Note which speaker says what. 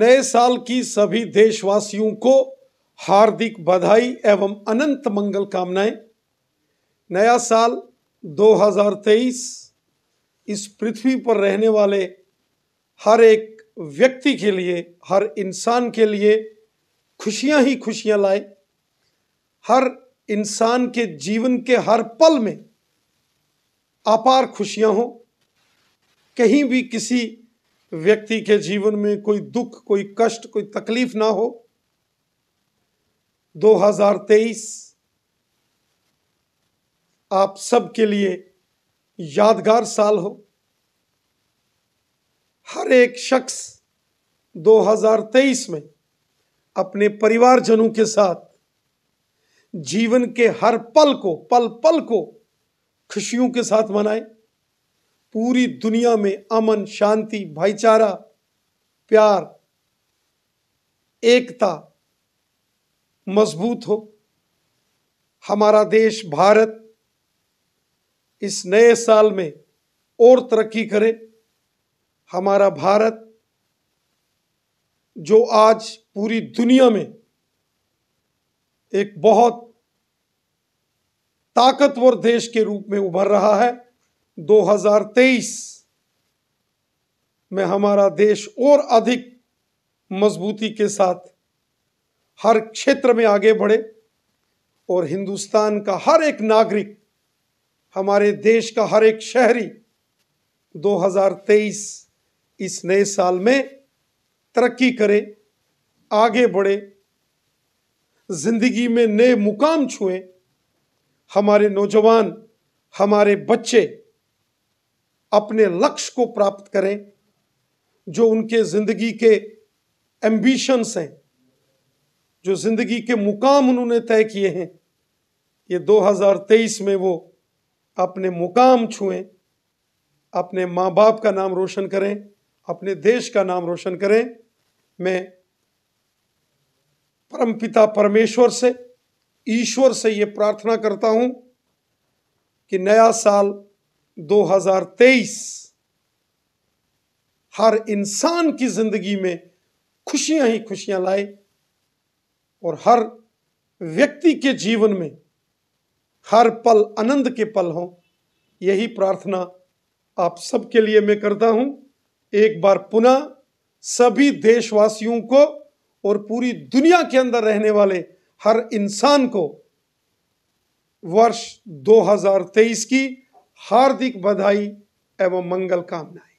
Speaker 1: नए साल की सभी देशवासियों को हार्दिक बधाई एवं अनंत मंगल कामनाएं नया साल 2023 इस पृथ्वी पर रहने वाले हर एक व्यक्ति के लिए हर इंसान के लिए खुशियां ही खुशियां लाए हर इंसान के जीवन के हर पल में अपार खुशियां हो कहीं भी किसी व्यक्ति के जीवन में कोई दुख कोई कष्ट कोई तकलीफ ना हो 2023 आप सबके लिए यादगार साल हो हर एक शख्स 2023 में अपने परिवारजनों के साथ जीवन के हर पल को पल पल को खुशियों के साथ मनाएं पूरी दुनिया में अमन शांति भाईचारा प्यार एकता मजबूत हो हमारा देश भारत इस नए साल में और तरक्की करे हमारा भारत जो आज पूरी दुनिया में एक बहुत ताकतवर देश के रूप में उभर रहा है 2023 में हमारा देश और अधिक मजबूती के साथ हर क्षेत्र में आगे बढ़े और हिंदुस्तान का हर एक नागरिक हमारे देश का हर एक शहरी 2023 इस नए साल में तरक्की करे आगे बढ़े ज़िंदगी में नए मुकाम छुए हमारे नौजवान हमारे बच्चे अपने लक्ष्य को प्राप्त करें जो उनके ज़िंदगी के एम्बिशंस हैं जो ज़िंदगी के मुकाम उन्होंने तय किए हैं ये 2023 में वो अपने मुकाम छुएं अपने माँ बाप का नाम रोशन करें अपने देश का नाम रोशन करें मैं परमपिता परमेश्वर से ईश्वर से ये प्रार्थना करता हूँ कि नया साल 2023 हर इंसान की ज़िंदगी में खुशियां ही खुशियां लाए और हर व्यक्ति के जीवन में हर पल आनंद के पल हों यही प्रार्थना आप सबके लिए मैं करता हूं एक बार पुनः सभी देशवासियों को और पूरी दुनिया के अंदर रहने वाले हर इंसान को वर्ष 2023 की हार्दिक बधाई एवं मंगल कामनाएं